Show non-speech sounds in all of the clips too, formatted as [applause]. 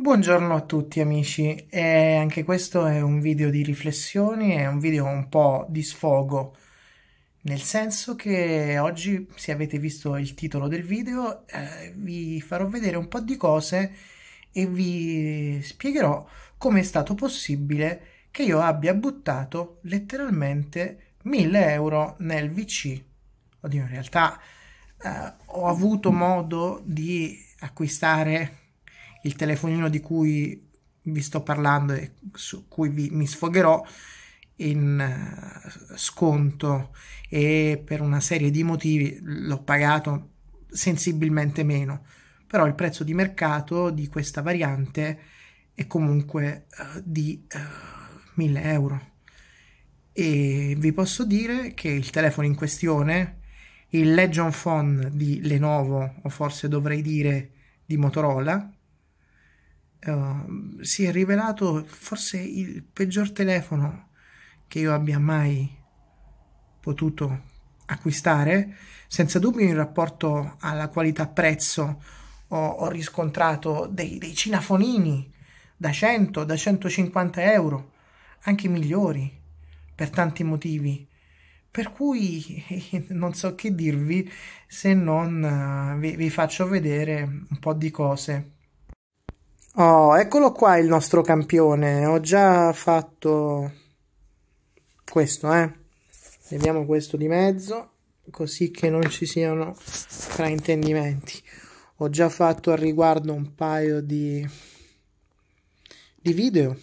Buongiorno a tutti amici, e anche questo è un video di riflessioni, è un video un po' di sfogo, nel senso che oggi, se avete visto il titolo del video, eh, vi farò vedere un po' di cose e vi spiegherò come è stato possibile che io abbia buttato letteralmente 1000 euro nel VC. Oddio, in realtà eh, ho avuto modo di acquistare il telefonino di cui vi sto parlando e su cui vi, mi sfogherò in eh, sconto e per una serie di motivi l'ho pagato sensibilmente meno però il prezzo di mercato di questa variante è comunque uh, di uh, eh, 1000 euro e vi posso dire che il telefono in questione il Legion Phone di Lenovo o forse dovrei dire di Motorola Ehm, si è rivelato forse il peggior telefono che io abbia mai potuto acquistare, senza dubbio in rapporto alla qualità prezzo ho, ho riscontrato dei, dei cinafonini da 100, da 150 euro, anche migliori per tanti motivi. Per cui [laughs] non so che dirvi se non eh, vi, vi faccio vedere un po' di cose. Oh, eccolo qua il nostro campione. Ho già fatto questo, eh. Vediamo questo di mezzo, così che non ci siano fraintendimenti. Ho già fatto al riguardo un paio di, di video.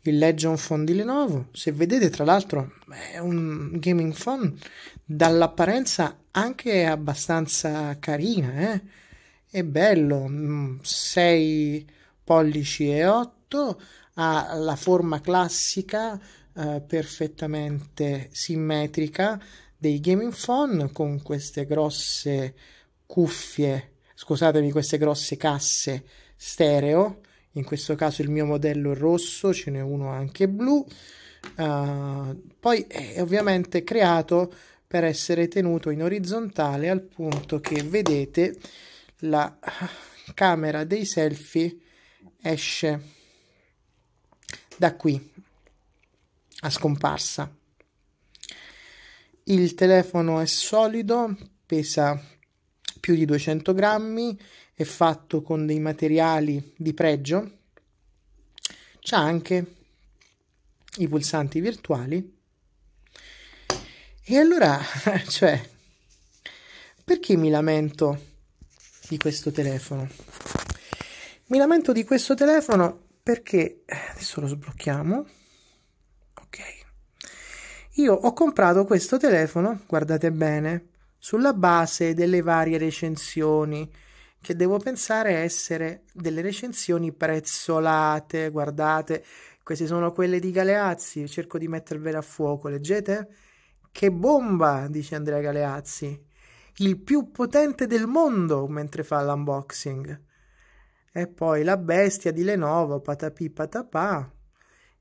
Il Legion Phone di Lenovo, se vedete tra l'altro è un gaming phone dall'apparenza anche abbastanza carina, eh è bello, 6 mm, pollici e 8, ha la forma classica eh, perfettamente simmetrica dei gaming phone con queste grosse cuffie, scusatemi, queste grosse casse stereo, in questo caso il mio modello è rosso, ce n'è uno anche blu. Uh, poi è ovviamente creato per essere tenuto in orizzontale al punto che vedete la camera dei selfie esce da qui a scomparsa. Il telefono è solido, pesa più di 200 grammi, è fatto con dei materiali di pregio, c'è anche i pulsanti virtuali. E allora, [laughs] cioè, perché mi lamento di questo telefono. Mi lamento di questo telefono perché eh, adesso lo sblocchiamo. Ok. Io ho comprato questo telefono, guardate bene, sulla base delle varie recensioni che devo pensare essere delle recensioni prezzolate, guardate, queste sono quelle di Galeazzi, cerco di mettervele a fuoco, leggete? Che bomba, dice Andrea Galeazzi il più potente del mondo mentre fa l'unboxing. E poi la bestia di Lenovo, patapì patapà,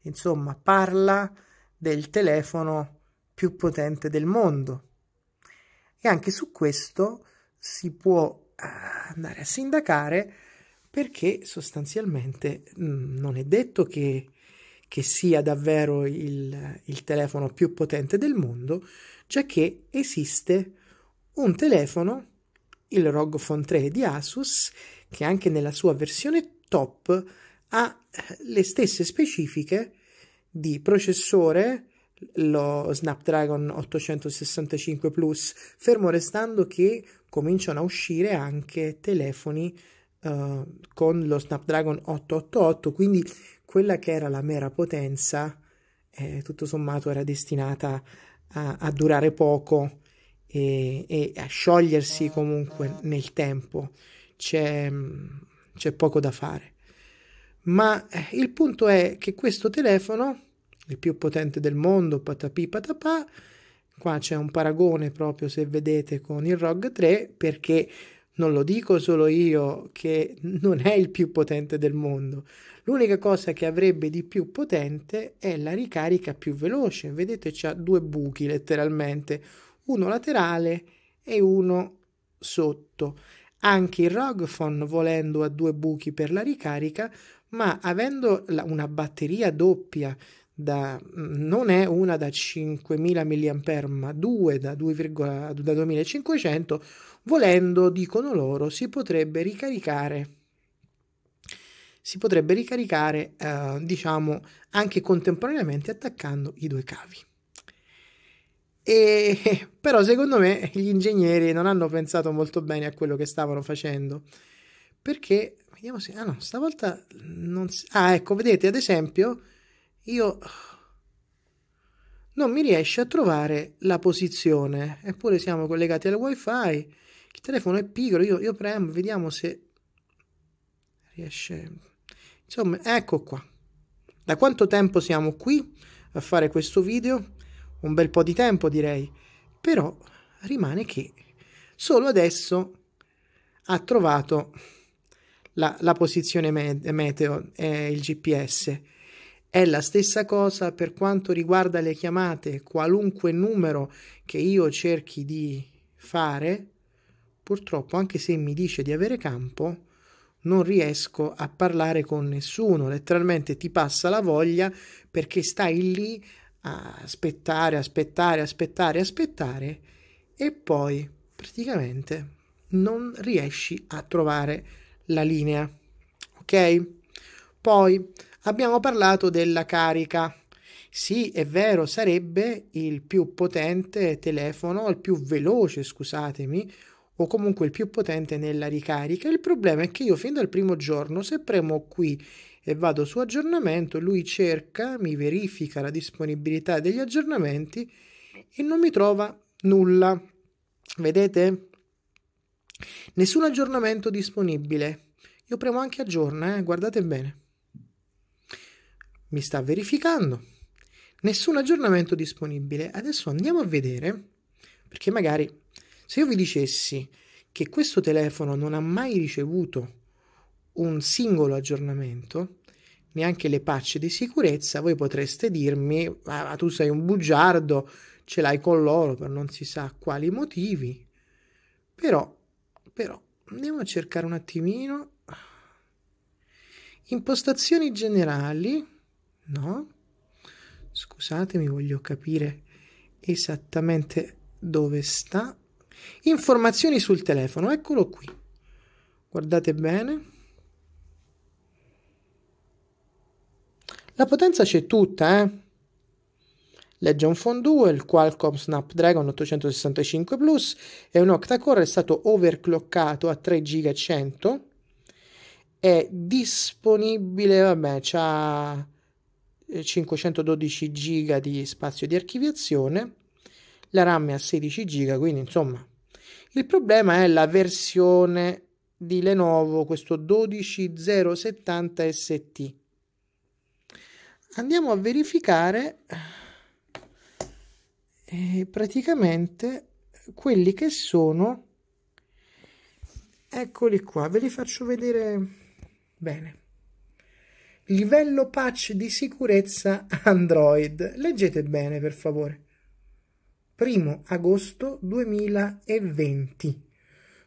insomma parla del telefono più potente del mondo. E anche su questo si può eh, andare a sindacare perché sostanzialmente mm, non è detto che, che sia davvero il, il, telefono più potente del mondo, già che esiste un telefono, il ROG Phone 3 di Asus, che anche nella sua versione top ha eh, le stesse specifiche di processore, lo Snapdragon 865 Plus, fermo restando che cominciano a uscire anche telefoni uh, con lo Snapdragon 888, quindi quella che era la mera potenza, eh, tutto sommato era destinata a, a durare poco e, e a sciogliersi comunque nel tempo c'è, c'è poco da fare. Ma eh, il punto è che questo telefono, il più potente del mondo, patapi patapà, qua c'è un paragone proprio se vedete con il ROG 3 perché non lo dico solo io che non è il più potente del mondo. L'unica cosa che avrebbe di più potente è la ricarica più veloce. Vedete, c'ha due buchi letteralmente, uno laterale e uno sotto. Anche il ROG Phone volendo ha due buchi per la ricarica, ma avendo la, una batteria doppia da, mm, non è una da 5000 mAh, ma due da, 2, da 2500, volendo, dicono loro, si potrebbe ricaricare si potrebbe ricaricare eh, diciamo anche contemporaneamente attaccando i due cavi. E, [laughs] però secondo me gli ingegneri non hanno pensato molto bene a quello che stavano facendo. Perché, vediamo se... Ah no, stavolta non... Si, ah ecco, vedete, ad esempio, io non mi riesce a trovare la posizione. Eppure siamo collegati al wifi. Il telefono è piccolo. Io, io premo, vediamo se riesce. Insomma, ecco qua. Da quanto tempo siamo qui a fare questo video? un bel po' di tempo direi, però rimane che solo adesso ha trovato la, la posizione meteo, eh, il GPS. È la stessa cosa per quanto riguarda le chiamate, qualunque numero che io cerchi di fare, purtroppo anche se mi dice di avere campo, non riesco a parlare con nessuno, letteralmente ti passa la voglia perché stai lì a aspettare, aspettare, aspettare, aspettare e poi praticamente non riesci a trovare la linea. Ok? Poi abbiamo parlato della carica. Sì, è vero, sarebbe il più potente telefono, il più veloce, scusatemi, o comunque il più potente nella ricarica. Il problema è che io fin dal primo giorno, se premo qui e vado su aggiornamento, lui cerca, mi verifica la disponibilità degli aggiornamenti e non mi trova nulla. Vedete? Nessun aggiornamento disponibile. Io premo anche aggiorna, eh? guardate bene. Mi sta verificando. Nessun aggiornamento disponibile. Adesso andiamo a vedere, perché magari se io vi dicessi che questo telefono non ha mai ricevuto un singolo aggiornamento, neanche le patch di sicurezza, voi potreste dirmi, ah, tu sei un bugiardo, ce l'hai con loro per non si sa quali motivi. Però, però, andiamo a cercare un attimino. Impostazioni generali, no? Scusatemi, voglio capire esattamente dove sta. Informazioni sul telefono, eccolo qui. Guardate bene. La potenza c'è tutta, eh? Legion Phone 2, il Qualcomm Snapdragon 865 Plus e un octa-core è stato overclockato a 3 GB 100 è disponibile, vabbè, c'ha 512 eh, GB di spazio di archiviazione, la RAM è a 16 GB, quindi insomma, il problema è la versione di Lenovo, questo 12070 ST andiamo a verificare eh, praticamente quelli che sono eccoli qua ve li faccio vedere bene livello patch di sicurezza android leggete bene per favore primo agosto 2020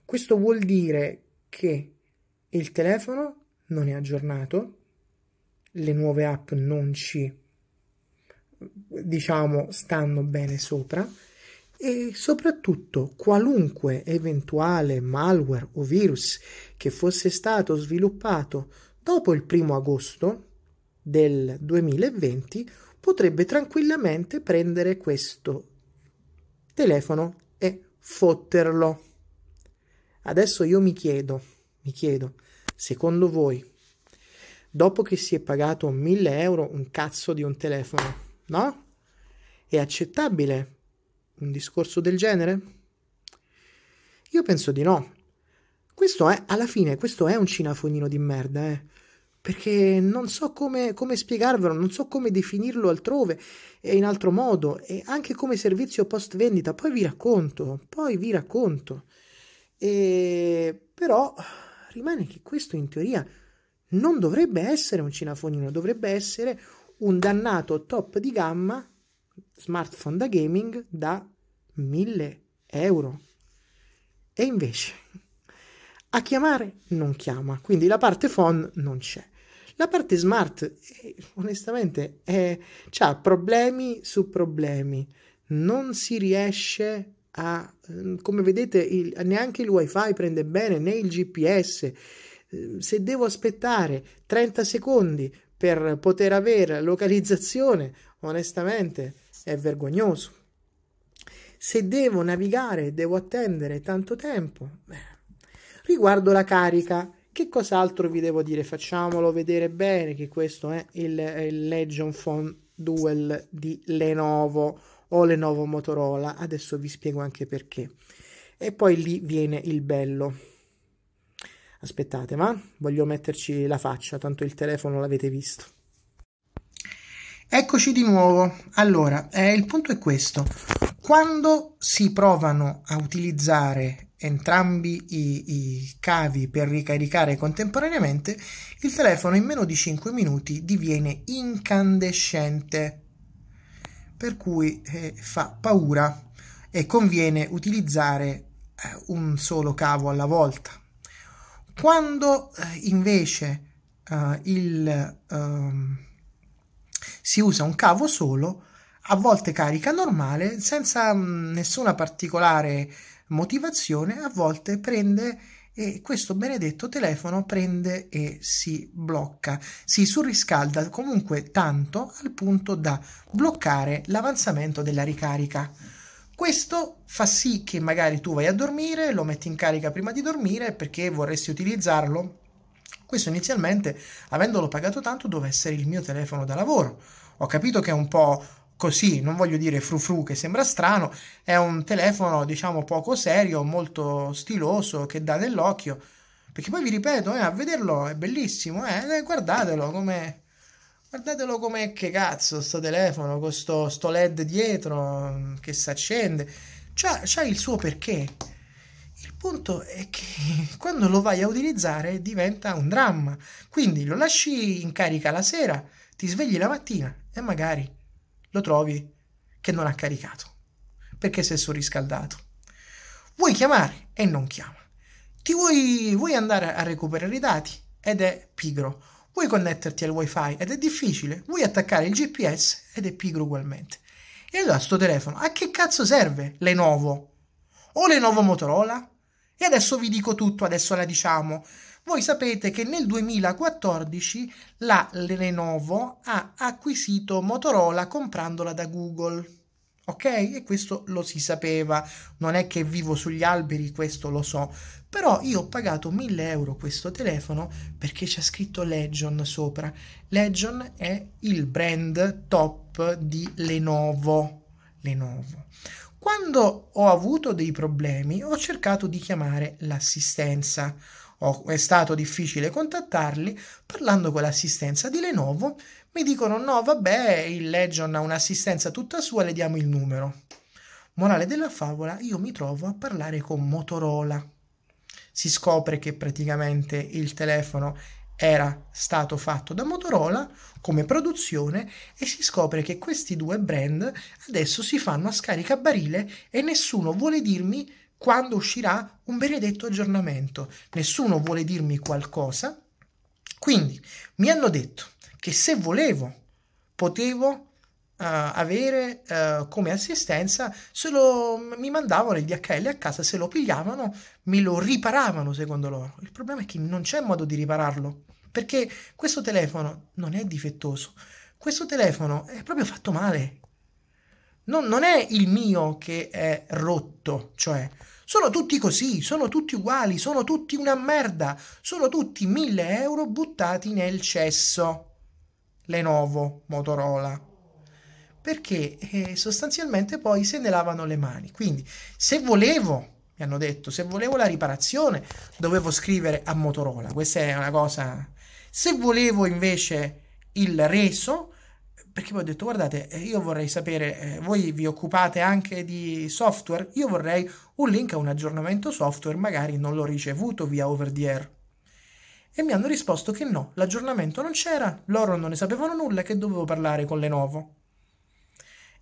questo vuol dire che il telefono non è aggiornato le nuove app non ci diciamo stanno bene sopra e soprattutto qualunque eventuale malware o virus che fosse stato sviluppato dopo il primo agosto del 2020 potrebbe tranquillamente prendere questo telefono e fotterlo. Adesso io mi chiedo, mi chiedo, secondo voi dopo che si è pagato 1000 euro un cazzo di un telefono, no? È accettabile un discorso del genere? Io penso di no. Questo è, alla fine, questo è un cinafonino di merda, eh perché non so come, come, spiegarvelo, non so come definirlo altrove e in altro modo, e anche come servizio post vendita. Poi vi racconto, poi vi racconto. E... Però rimane che questo in teoria non dovrebbe essere un cinafonino, dovrebbe essere un dannato top di gamma smartphone da gaming da 1000 euro. E invece a chiamare non chiama, quindi la parte phone non c'è. La parte smart, eh, onestamente, ha problemi su problemi. Non si riesce a, mm, come vedete, il, neanche il wifi prende bene, né il GPS. Ehm, se devo aspettare 30 secondi per poter avere localizzazione, onestamente è vergognoso. Se devo navigare, devo attendere tanto tempo. Beh. Riguardo la carica, che cos'altro vi devo dire? Facciamolo vedere bene che questo è il, il Legion Phone Duel di Lenovo o Lenovo Motorola. Adesso vi spiego anche perché. E poi lì viene il bello. Aspettate, ma voglio metterci la faccia, tanto il telefono l'avete visto. Eccoci di nuovo. Allora, eh, il punto è questo. Quando si provano a utilizzare entrambi i, i, cavi per ricaricare contemporaneamente, il telefono in meno di 5 minuti diviene incandescente, per cui eh, fa paura e conviene utilizzare eh, un solo cavo alla volta. Quando eh, invece uh, il, um, si usa un cavo solo, a volte carica normale, senza mh, mm, nessuna particolare motivazione, a volte prende e questo benedetto telefono prende e si blocca, si surriscalda comunque tanto al punto da bloccare l'avanzamento della ricarica. Questo fa sì che magari tu vai a dormire, lo metti in carica prima di dormire perché vorresti utilizzarlo. Questo inizialmente, avendolo pagato tanto, doveva essere il mio telefono da lavoro. Ho capito che è un po' così, non voglio dire frufru che sembra strano, è un telefono diciamo poco serio, molto stiloso, che dà nell'occhio, perché poi vi ripeto, eh, a vederlo è bellissimo, eh, guardatelo come Guardatelo com'è che cazzo sto telefono con sto, sto LED dietro che si accende. C'ha, c'ha il suo perché. Il punto è che [laughs] quando lo vai a utilizzare diventa un dramma. Quindi lo lasci in carica la sera, ti svegli la mattina e magari lo trovi che non ha caricato perché si è surriscaldato. Vuoi chiamare e non chiama. Ti vuoi, vuoi andare a recuperare i dati ed è pigro Vuoi connetterti al wifi ed è difficile, vuoi attaccare il GPS ed è pigro ugualmente. E allora sto telefono, a che cazzo serve Lenovo? O Lenovo Motorola? E adesso vi dico tutto, adesso la diciamo. Voi sapete che nel 2014 la Lenovo ha acquisito Motorola comprandola da Google. Ok? E questo lo si sapeva, non è che vivo sugli alberi, questo lo so. Però io ho pagato 1000 euro questo telefono perché c'è scritto Legion sopra. Legion è il brand top di Lenovo. Lenovo. Quando ho avuto dei problemi ho cercato di chiamare l'assistenza ho, è stato difficile contattarli, parlando con l'assistenza di Lenovo mi dicono no vabbè il Legion ha un'assistenza tutta sua, le diamo il numero. Morale della favola, io mi trovo a parlare con Motorola. Si scopre che praticamente il telefono era stato fatto da Motorola come produzione e si scopre che questi due brand adesso si fanno a scarica barile e nessuno vuole dirmi quando uscirà un benedetto aggiornamento. Nessuno vuole dirmi qualcosa. Quindi mi hanno detto che se volevo potevo Uh, avere uh, come assistenza se lo mi mandavano il DHL a casa, se lo pigliavano mi lo riparavano secondo loro. Il problema è che non c'è modo di ripararlo perché questo telefono non è difettoso, questo telefono è proprio fatto male. Non, non è il mio che è rotto, cioè sono tutti così, sono tutti uguali, sono tutti una merda, sono tutti 1000 euro buttati nel cesso. Lenovo, Motorola. Perché eh, sostanzialmente poi se ne lavano le mani. Quindi se volevo mi hanno detto se volevo la riparazione dovevo scrivere a Motorola questa è una cosa se volevo invece il reso perché poi ho detto guardate eh, io vorrei sapere eh, voi vi occupate anche di software io vorrei un link a un aggiornamento software magari non l'ho ricevuto via over the air. E mi hanno risposto che no, l'aggiornamento non c'era, loro non ne sapevano nulla e che dovevo parlare con Lenovo.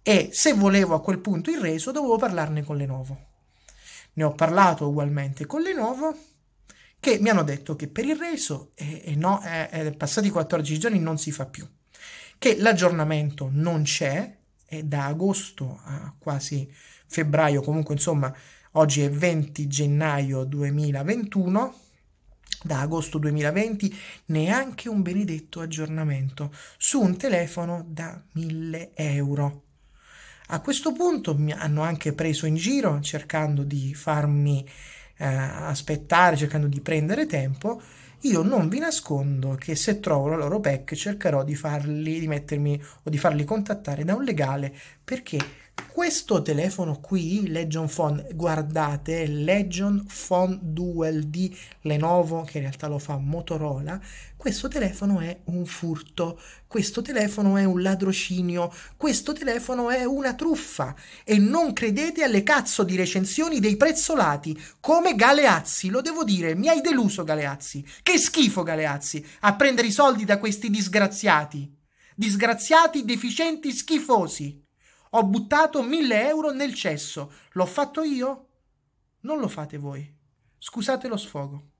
E se volevo a quel punto il reso, dovevo parlarne con Lenovo. Ne ho parlato ugualmente con Lenovo, che mi hanno detto che per il reso, eh, eh, no, eh, passati 14 giorni non si fa più, che l'aggiornamento non c'è, da agosto a quasi febbraio, comunque insomma Oggi è 20 gennaio 2021. Da agosto 2020 neanche un benedetto aggiornamento su un telefono da 1000 euro. A questo punto mi hanno anche preso in giro cercando di farmi eh, aspettare, cercando di prendere tempo. Io non vi nascondo che se trovo la loro PEC cercherò di farli, di mettermi o di farli contattare da un legale perché questo telefono qui, Legion Phone, guardate, Legion Phone Duel di Lenovo, che in realtà lo fa Motorola, questo telefono è un furto, questo telefono è un ladrocinio, questo telefono è una truffa. E non credete alle cazzo di recensioni dei prezzolati, come Galeazzi, lo devo dire, mi hai deluso Galeazzi. Che schifo Galeazzi, a prendere i soldi da questi disgraziati. Disgraziati, deficienti, schifosi. Ho buttato 1000 euro nel cesso. L'ho fatto io? Non lo fate voi. Scusate lo sfogo.